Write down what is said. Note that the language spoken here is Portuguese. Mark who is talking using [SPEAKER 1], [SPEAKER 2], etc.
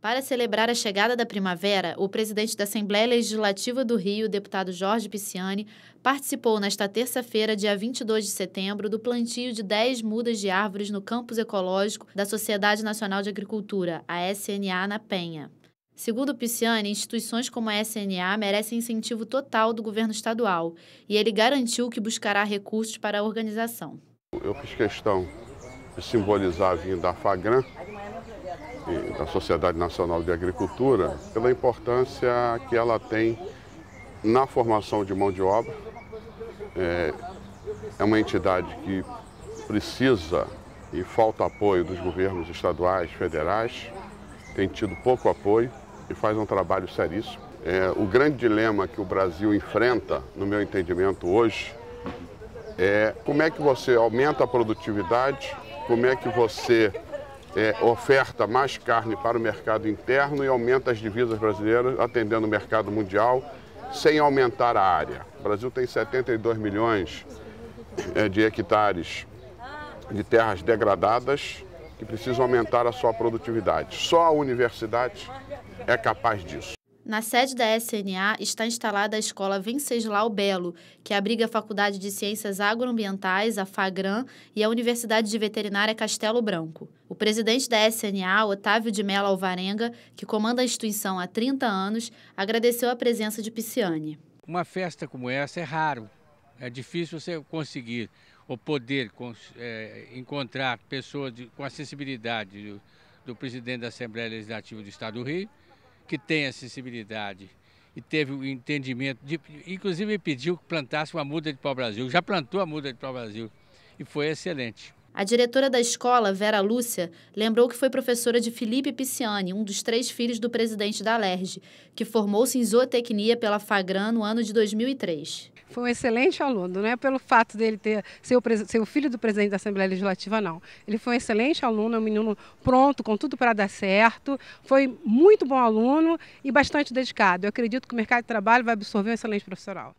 [SPEAKER 1] Para celebrar a chegada da primavera, o presidente da Assembleia Legislativa do Rio, deputado Jorge Pisciani, participou nesta terça-feira, dia 22 de setembro, do plantio de 10 mudas de árvores no campus ecológico da Sociedade Nacional de Agricultura, a SNA, na Penha. Segundo Pisciani, instituições como a SNA merecem incentivo total do governo estadual e ele garantiu que buscará recursos para a organização.
[SPEAKER 2] Eu fiz questão de simbolizar a vinda da FAGRAN da Sociedade Nacional de Agricultura pela importância que ela tem na formação de mão de obra. É, é uma entidade que precisa e falta apoio dos governos estaduais, federais, tem tido pouco apoio e faz um trabalho seríssimo. É, o grande dilema que o Brasil enfrenta, no meu entendimento hoje, é como é que você aumenta a produtividade, como é que você é, oferta mais carne para o mercado interno e aumenta as divisas brasileiras, atendendo o mercado mundial, sem aumentar a área. O Brasil tem 72 milhões é, de hectares de terras degradadas que precisam aumentar a sua produtividade. Só a universidade é capaz disso.
[SPEAKER 1] Na sede da SNA está instalada a Escola Venceslau Belo, que abriga a Faculdade de Ciências Agroambientais, a FAGRAM, e a Universidade de Veterinária Castelo Branco. O presidente da SNA, Otávio de Mello Alvarenga, que comanda a instituição há 30 anos, agradeceu a presença de Pisciani.
[SPEAKER 3] Uma festa como essa é raro, é difícil você conseguir ou poder é, encontrar pessoas de, com a sensibilidade do, do presidente da Assembleia Legislativa do Estado do Rio, que tem acessibilidade e teve o entendimento, de, inclusive pediu que plantasse uma muda de pau-brasil. Já plantou a muda de pau-brasil e foi excelente.
[SPEAKER 1] A diretora da escola, Vera Lúcia, lembrou que foi professora de Felipe Pisciani, um dos três filhos do presidente da LERJ, que formou-se em zootecnia pela FAGRAN no ano de 2003 foi um excelente aluno, não é pelo fato dele ter ser o, ser o filho do presidente da Assembleia Legislativa, não. Ele foi um excelente aluno, é um menino pronto, com tudo para dar certo, foi muito bom aluno e bastante dedicado. Eu acredito que o mercado de trabalho vai absorver um excelente profissional.